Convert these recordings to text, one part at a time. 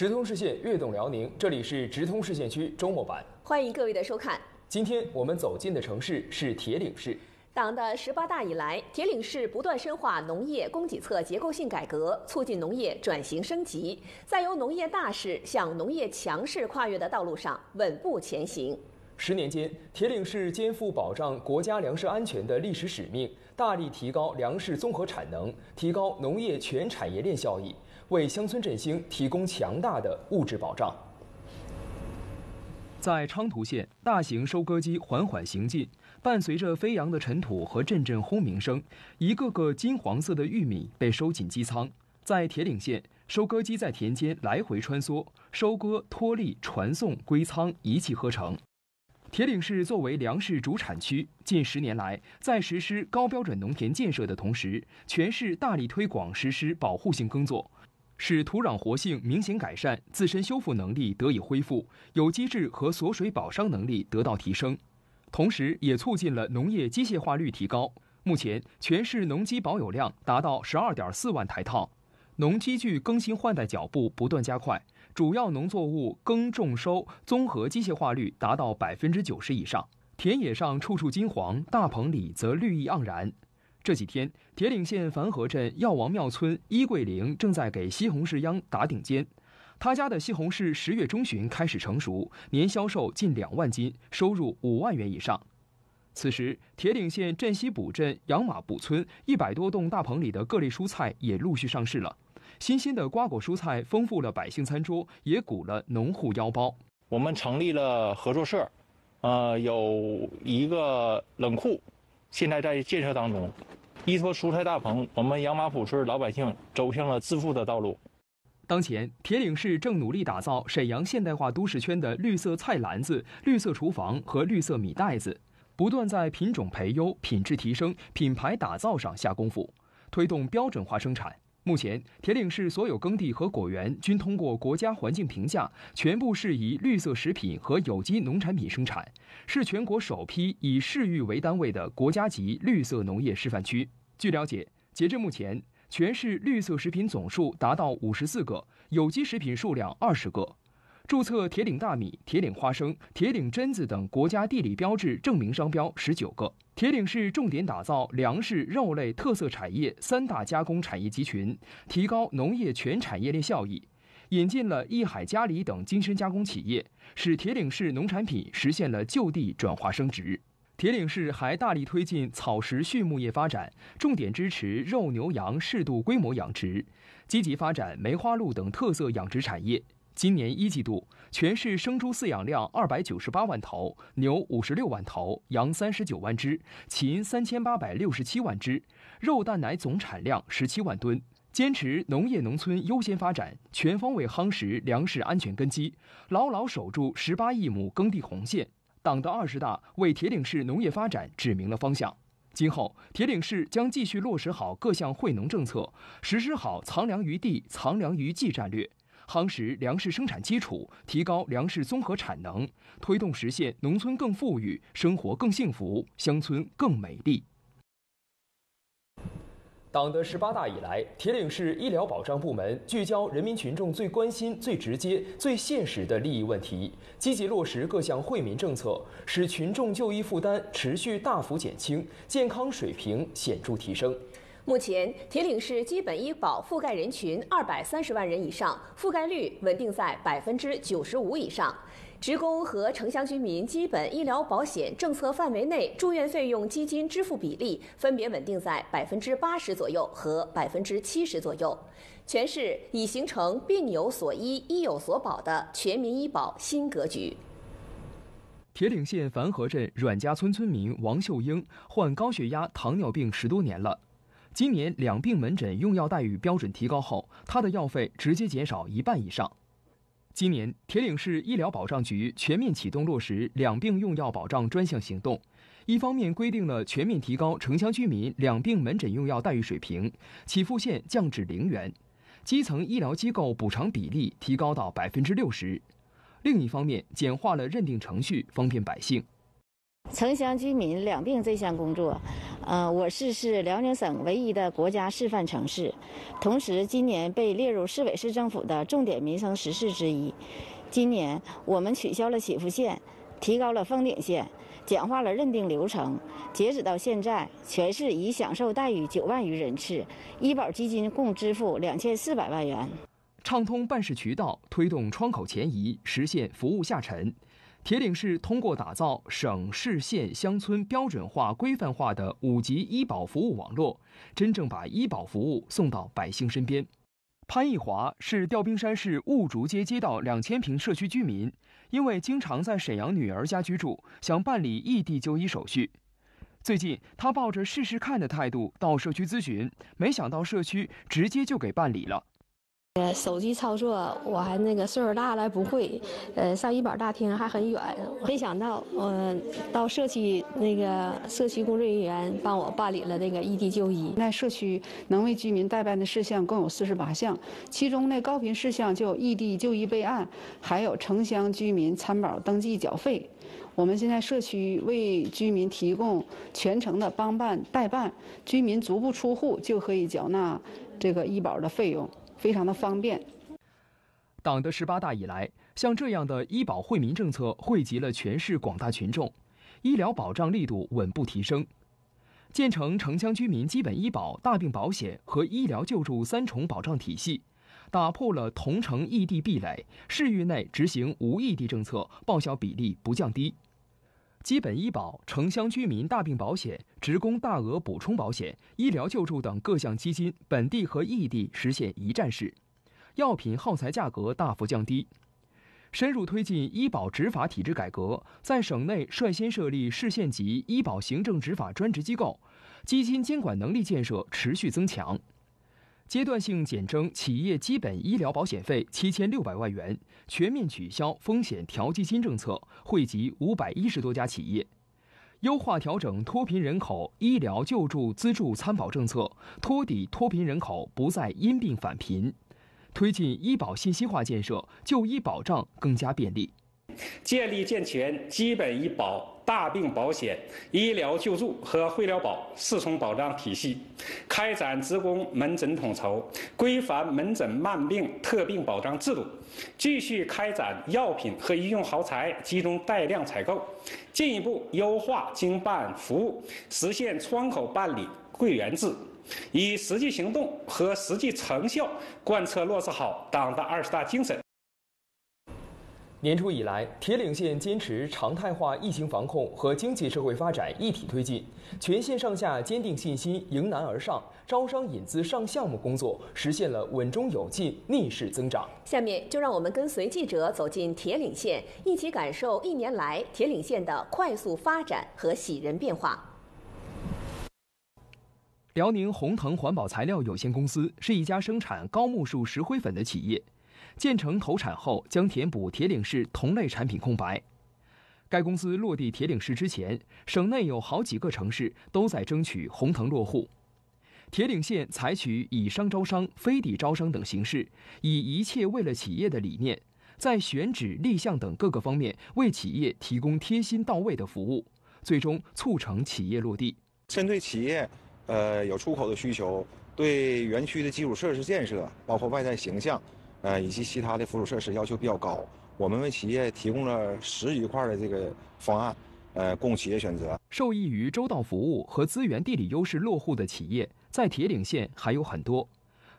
直通视线，越懂辽宁。这里是直通视线区周末版，欢迎各位的收看。今天我们走进的城市是铁岭市。党的十八大以来，铁岭市不断深化农业供给侧结构性改革，促进农业转型升级，在由农业大市向农业强市跨越的道路上稳步前行。十年间，铁岭市肩负保障国家粮食安全的历史使命，大力提高粮食综合产能，提高农业全产业链效益。为乡村振兴提供强大的物质保障。在昌图县，大型收割机缓缓行进，伴随着飞扬的尘土和阵阵轰鸣声，一个个金黄色的玉米被收进机舱。在铁岭县，收割机在田间来回穿梭，收割、脱粒、传送、归仓，一气呵成。铁岭市作为粮食主产区，近十年来，在实施高标准农田建设的同时，全市大力推广实施保护性耕作。使土壤活性明显改善，自身修复能力得以恢复，有机质和锁水保墒能力得到提升，同时也促进了农业机械化率提高。目前，全市农机保有量达到十二点四万台套，农机具更新换代脚步不断加快，主要农作物耕种收综合机械化率达到百分之九十以上。田野上处处金黄，大棚里则绿意盎然。这几天，铁岭县凡河镇药王庙村依桂玲正在给西红柿秧打顶尖。他家的西红柿十月中旬开始成熟，年销售近两万斤，收入五万元以上。此时，铁岭县镇西堡镇羊马堡村一百多栋大棚里的各类蔬菜也陆续上市了。新鲜的瓜果蔬菜丰富了百姓餐桌，也鼓了农户腰包。我们成立了合作社，呃，有一个冷库。现在在建设当中，依托蔬菜大棚，我们杨马浦村老百姓走向了致富的道路。当前，铁岭市正努力打造沈阳现代化都市圈的绿色菜篮子、绿色厨房和绿色米袋子，不断在品种培优、品质提升、品牌打造上下功夫，推动标准化生产。目前，铁岭市所有耕地和果园均通过国家环境评价，全部适宜绿色食品和有机农产品生产，是全国首批以市域为单位的国家级绿色农业示范区。据了解，截至目前，全市绿色食品总数达到五十四个，有机食品数量二十个。注册铁岭大米、铁岭花生、铁岭榛子等国家地理标志证明商标十九个。铁岭市重点打造粮食、肉类特色产业三大加工产业集群，提高农业全产业链效益。引进了益海嘉里等精深加工企业，使铁岭市农产品实现了就地转化升值。铁岭市还大力推进草食畜牧业发展，重点支持肉牛羊适度规模养殖，积极发展梅花鹿等特色养殖产业。今年一季度，全市生猪饲养量二百九十八万头，牛五十六万头，羊三十九万只，禽三千八百六十七万只，肉蛋奶总产量十七万吨。坚持农业农村优先发展，全方位夯实粮食安全根基，牢牢守住十八亿亩耕地红线。党的二十大为铁岭市农业发展指明了方向。今后，铁岭市将继续落实好各项惠农政策，实施好“藏粮于地、藏粮于技”战略。夯实粮食生产基础，提高粮食综合产能，推动实现农村更富裕、生活更幸福、乡村更美丽。党的十八大以来，铁岭市医疗保障部门聚焦人民群众最关心、最直接、最现实的利益问题，积极落实各项惠民政策，使群众就医负担持续大幅减轻，健康水平显著提升。目前，铁岭市基本医保覆盖人群二百三十万人以上，覆盖率稳定在百分之九十五以上。职工和城乡居民基本医疗保险政策范围内住院费用基金支付比例分别稳定在百分之八十左右和百分之七十左右。全市已形成病有所医、医有所保的全民医保新格局。铁岭县凡河镇阮家村村民王秀英患高血压、糖尿病十多年了。今年两病门诊用药待遇标准提高后，他的药费直接减少一半以上。今年，铁岭市医疗保障局全面启动落实两病用药保障专项行动，一方面规定了全面提高城乡居民两病门诊用药待遇水平，起付线降至零元，基层医疗机构补偿比例提高到百分之六十；另一方面，简化了认定程序，方便百姓。城乡居民两病这项工作，呃，我市是辽宁省唯一的国家示范城市，同时今年被列入市委市政府的重点民生实事之一。今年我们取消了起付线，提高了封顶线，简化了认定流程。截止到现在，全市已享受待遇九万余人次，医保基金共支付两千四百万元。畅通办事渠道，推动窗口前移，实现服务下沉。铁岭市通过打造省市县乡村标准化、规范化的五级医保服务网络，真正把医保服务送到百姓身边。潘义华是调兵山市雾竹街街道两千平社区居民，因为经常在沈阳女儿家居住，想办理异地就医手续。最近，他抱着试试看的态度到社区咨询，没想到社区直接就给办理了。呃，手机操作我还那个岁数大了不会，呃，上医保大厅还很远。没想到我到社区那个社区工作人员帮我办理了那个异地就医。那社区能为居民代办的事项共有四十八项，其中那高频事项就异地就医备案，还有城乡居民参保登记缴费。我们现在社区为居民提供全程的帮办代办，居民足不出户就可以缴纳这个医保的费用。非常的方便。党的十八大以来，像这样的医保惠民政策惠及了全市广大群众，医疗保障力度稳步提升，建成城乡居民基本医保、大病保险和医疗救助三重保障体系，打破了同城异地壁垒，市域内执行无异地政策，报销比例不降低。基本医保、城乡居民大病保险、职工大额补充保险、医疗救助等各项基金，本地和异地实现一站式；药品耗材价格大幅降低；深入推进医保执法体制改革，在省内率先设立市县级医保行政执法专职机构，基金监管能力建设持续增强。阶段性减征企业基本医疗保险费七千六百万元，全面取消风险调剂金政策，惠及五百一十多家企业；优化调整脱贫人口医疗救助资助参保政策，托底脱贫人口不再因病返贫；推进医保信息化建设，就医保障更加便利；建立健全基本医保。大病保险、医疗救助和惠疗保四重保障体系，开展职工门诊统筹，规范门诊慢病特病保障制度，继续开展药品和医用耗材集中带量采购，进一步优化经办服务，实现窗口办理柜员制，以实际行动和实际成效贯彻落实好党的二十大精神。年初以来，铁岭县坚持常态化疫情防控和经济社会发展一体推进，全县上下坚定信心，迎难而上，招商引资上项目工作实现了稳中有进、逆势增长。下面就让我们跟随记者走进铁岭县，一起感受一年来铁岭县的快速发展和喜人变化。辽宁宏腾环保材料有限公司是一家生产高木树石灰粉的企业。建成投产后，将填补铁岭市同类产品空白。该公司落地铁岭市之前，省内有好几个城市都在争取红腾落户。铁岭县采取以商招商、非底招商等形式，以一切为了企业的理念，在选址、立项等各个方面为企业提供贴心到位的服务，最终促成企业落地。针对企业，呃，有出口的需求，对园区的基础设施建设，包括外在形象。呃，以及其他的附属设施要求比较高，我们为企业提供了十余块的这个方案，呃，供企业选择。受益于周到服务和资源地理优势落户的企业，在铁岭县还有很多。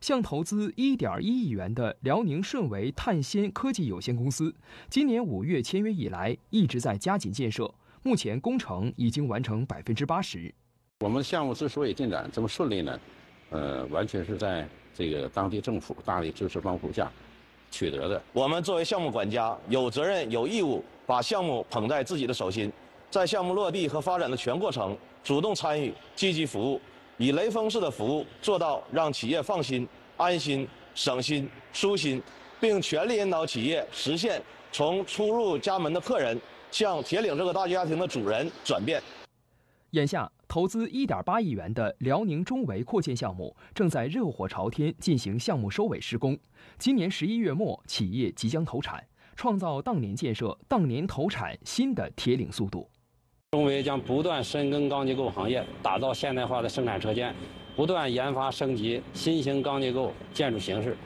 像投资一点一亿元的辽宁顺维碳纤科技有限公司，今年五月签约以来，一直在加紧建设，目前工程已经完成百分之八十。我们项目之所以进展这么顺利呢？呃，完全是在这个当地政府大力支持帮扶下取得的。我们作为项目管家，有责任、有义务把项目捧在自己的手心，在项目落地和发展的全过程主动参与、积极服务，以雷锋式的服务做到让企业放心、安心、省心、舒心，并全力引导企业实现从初入家门的客人向铁岭这个大家庭的主人转变。眼下。投资1.8亿元的辽宁中维扩建项目正在热火朝天进行项目收尾施工，今年十一月末企业即将投产，创造当年建设、当年投产新的铁岭速度。中围将不断深耕钢结构行业，打造现代化的生产车间，不断研发升级新型钢结构建筑形式，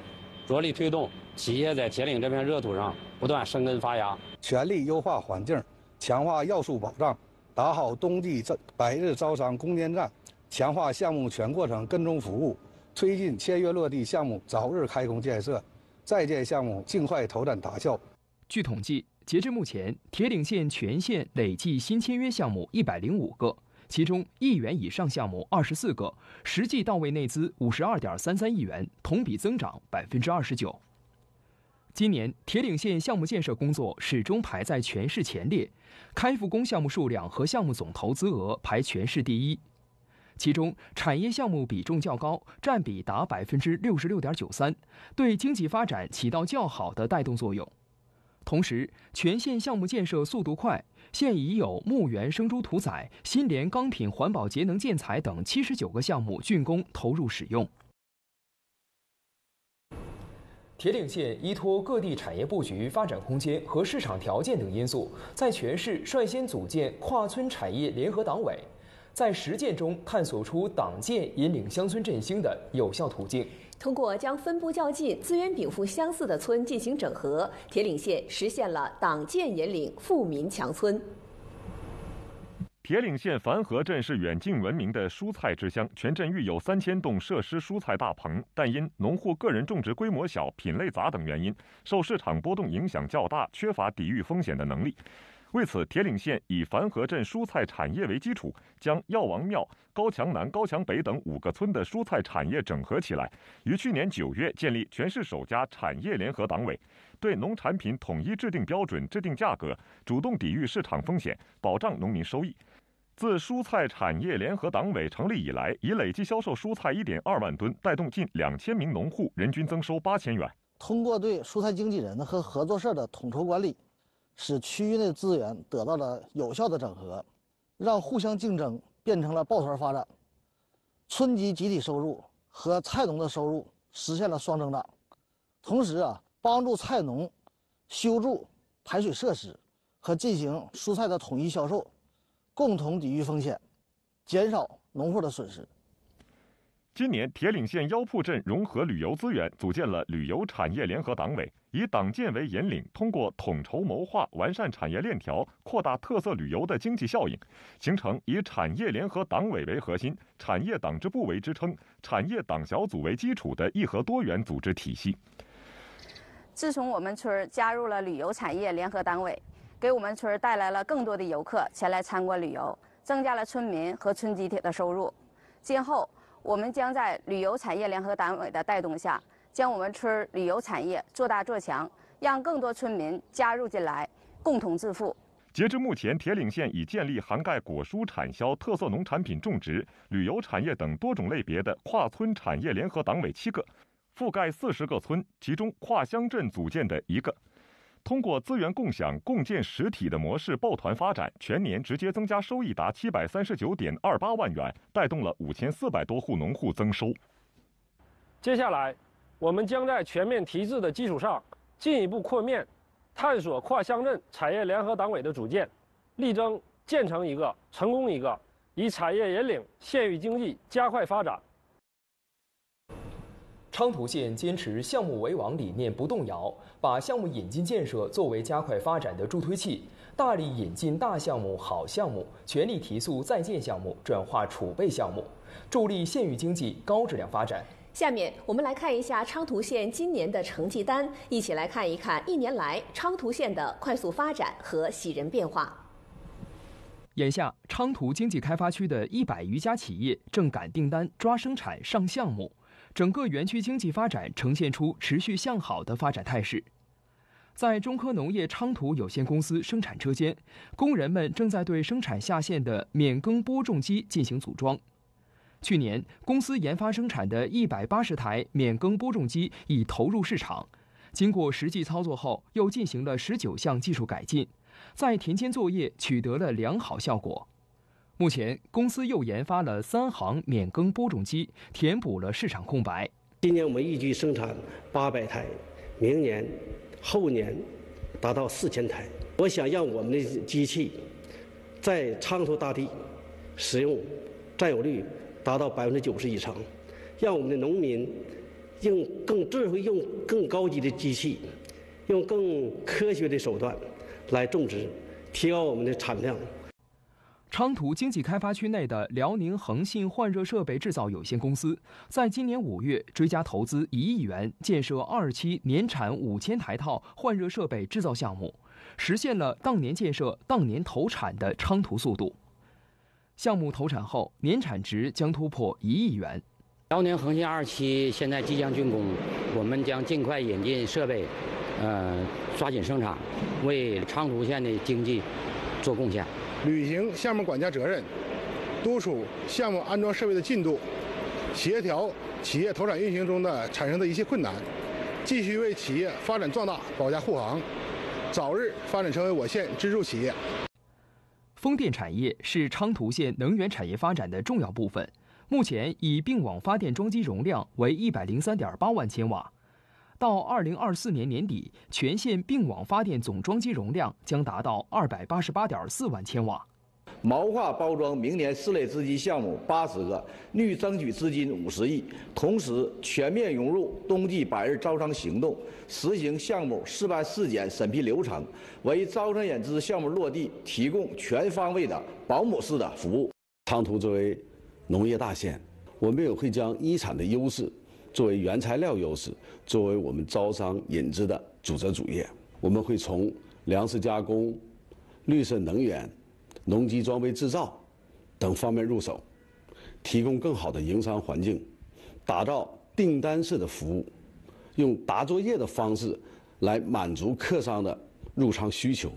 着力推动企业在铁岭这片热土上不断生根发芽，全力优化环境，强化要素保障。打好冬季招百日招商攻坚战，强化项目全过程跟踪服务，推进签约落地项目早日开工建设，在建项目尽快投产达效。据统计，截至目前，铁岭县全县累计新签约项目一百零五个，其中亿元以上项目二十四个，实际到位内资五十二点三三亿元，同比增长百分之二十九。今年铁岭县项目建设工作始终排在全市前列，开复工项目数量和项目总投资额排全市第一，其中产业项目比重较高，占比达百分之六十六点九三，对经济发展起到较好的带动作用。同时，全县项目建设速度快，现已有牧原生猪屠宰、新联钢品、环保节能建材等七十九个项目竣工投入使用。铁岭县依托各地产业布局、发展空间和市场条件等因素，在全市率先组建跨村产业联合党委，在实践中探索出党建引领乡村振兴的有效途径。通过将分布较近、资源禀赋相似的村进行整合，铁岭县实现了党建引领富民强村。铁岭县凡河镇是远近闻名的蔬菜之乡，全镇育有三千栋设施蔬菜大棚，但因农户个人种植规模小、品类杂等原因，受市场波动影响较大，缺乏抵御风险的能力。为此，铁岭县以凡河镇蔬菜产业为基础，将药王庙、高墙南、高墙北等五个村的蔬菜产业整合起来，于去年九月建立全市首家产业联合党委，对农产品统一制定标准、制定价格，主动抵御市场风险，保障农民收益。自蔬菜产业联合党委成立以来，已累计销售蔬菜1.2万吨，带动近2000名农户，人均增收8000元。通过对蔬菜经纪人和合作社的统筹管理，使区域内资源得到了有效的整合，让互相竞争变成了抱团发展。村级集体收入和菜农的收入实现了双增长，同时啊，帮助菜农修筑排水设施和进行蔬菜的统一销售。共同抵御风险，减少农户的损失。今年，铁岭县腰铺镇融合旅游资源，组建了旅游产业联合党委，以党建为引领，通过统筹谋划，完善产业链条，扩大特色旅游的经济效应，形成以产业联合党委为核心、产业党支部为支撑、产业党小组为基础的一核多元组织体系。自从我们村加入了旅游产业联合党委。给我们村带来了更多的游客前来参观旅游，增加了村民和村集体的收入。今后，我们将在旅游产业联合党委的带动下，将我们村旅游产业做大做强，让更多村民加入进来，共同致富。截至目前，铁岭县已建立涵盖果蔬产销、特色农产品种植、旅游产业等多种类别的跨村产业联合党委七个，覆盖四十个村，其中跨乡镇组建的一个。通过资源共享、共建实体的模式，抱团发展，全年直接增加收益达七百三十九点二八万元，带动了五千四百多户农户增收。接下来，我们将在全面提质的基础上，进一步扩面，探索跨乡镇产业联合党委的组建，力争建成一个成功一个，以产业引领县域经济加快发展。昌图县坚持项目为王理念不动摇，把项目引进建设作为加快发展的助推器，大力引进大项目、好项目，全力提速在建项目，转化储备项目，助力县域经济高质量发展。下面我们来看一下昌图县今年的成绩单，一起来看一看一年来昌图县的快速发展和喜人变化。眼下，昌图经济开发区的一百余家企业正赶订单、抓生产、上项目。整个园区经济发展呈现出持续向好的发展态势。在中科农业昌图有限公司生产车间，工人们正在对生产下线的免耕播种机进行组装。去年，公司研发生产的一百八十台免耕播种机已投入市场。经过实际操作后，又进行了十九项技术改进，在田间作业取得了良好效果。目前，公司又研发了三行免耕播种机，填补了市场空白。今年我们预计生产八百台，明年、后年达到四千台。我想让我们的机器在昌图大地使用，占有率达到百分之九十以上，让我们的农民用更智慧、用更高级的机器，用更科学的手段来种植，提高我们的产量。昌图经济开发区内的辽宁恒信换热设备制造有限公司，在今年五月追加投资一亿元，建设二期年产五千台套换热设备制造项目，实现了当年建设、当年投产的昌图速度。项目投产后，年产值将突破一亿元。辽宁恒信二期现在即将竣工，我们将尽快引进设备，呃，抓紧生产，为昌图县的经济做贡献。履行项目管家责任，督促项目安装设备的进度，协调企业投产运行中的产生的一些困难，继续为企业发展壮大保驾护航，早日发展成为我县支柱企业。风电产业是昌图县能源产业发展的重要部分，目前以并网发电装机容量为一百零三点八万千瓦。到二零二四年年底，全县并网发电总装机容量将达到二百八十八点四万千瓦。毛化包装明年四类资金项目八十个，预争取资金五十亿。同时，全面融入冬季百日招商行动，实行项目事办事检审批流程，为招商引资项目落地提供全方位的保姆式的服务。长图作为农业大县，我们也会将一产的优势。作为原材料优势，作为我们招商引资的主责主业，我们会从粮食加工、绿色能源、农机装备制造等方面入手，提供更好的营商环境，打造订单式的服务，用答作业的方式来满足客商的入仓需求。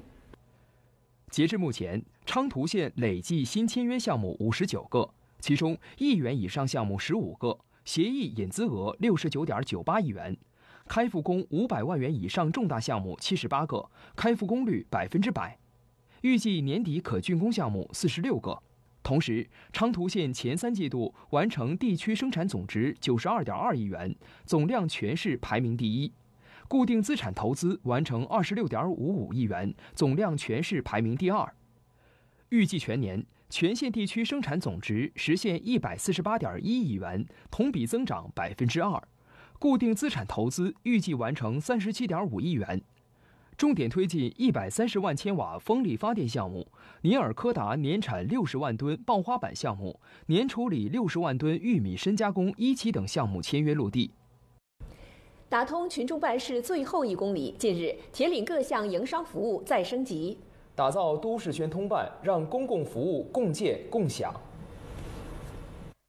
截至目前，昌图县累计新签约项目五十九个，其中亿元以上项目十五个。协议引资额六十九点九八亿元，开复工五百万元以上重大项目七十八个，开复工率百分之百，预计年底可竣工项目四十六个。同时，昌图县前三季度完成地区生产总值九十二点二亿元，总量全市排名第一；固定资产投资完成二十六点五五亿元，总量全市排名第二。预计全年。全县地区生产总值实现一百四十八点一亿元，同比增长百分之二。固定资产投资预计完成三十七点五亿元。重点推进一百三十万千瓦风力发电项目、尼尔科达年产六十万吨爆花板项目、年处理六十万吨玉米深加工一期等项目签约落地。打通群众办事最后一公里。近日，铁岭各项营商服务再升级。打造都市圈通办，让公共服务共建共享。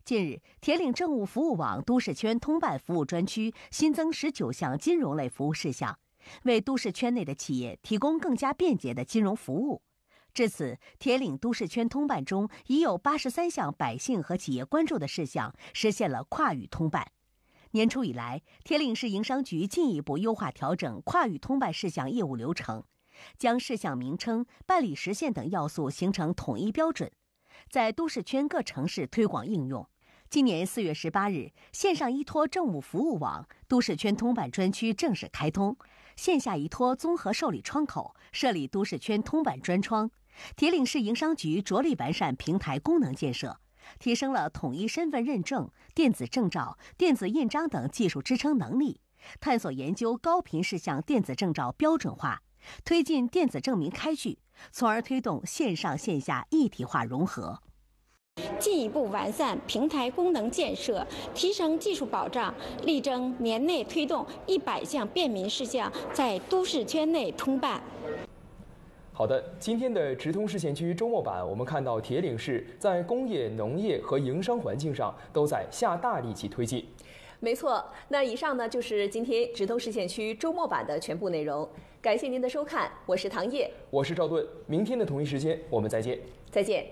近日，铁岭政务服务网都市圈通办服务专区新增十九项金融类服务事项，为都市圈内的企业提供更加便捷的金融服务。至此，铁岭都市圈通办中已有八十三项百姓和企业关注的事项实现了跨域通办。年初以来，铁岭市营商局进一步优化调整跨域通办事项业务流程。将事项名称、办理时限等要素形成统一标准，在都市圈各城市推广应用。今年四月十八日，线上依托政务服务网都市圈通办专区正式开通，线下依托综合受理窗口设立都市圈通办专窗。铁岭市营商局着力完善平台功能建设，提升了统一身份认证、电子证照、电子印章等技术支撑能力，探索研究高频事项电子证照标准化。推进电子证明开具，从而推动线上线下一体化融合，进一步完善平台功能建设，提升技术保障，力争年内推动一百项便民事项在都市圈内通办。好的，今天的直通市县区周末版，我们看到铁岭市在工业、农业和营商环境上都在下大力气推进。没错，那以上呢就是今天《直通市县区周末版》的全部内容。感谢您的收看，我是唐烨，我是赵盾。明天的同一时间，我们再见。再见。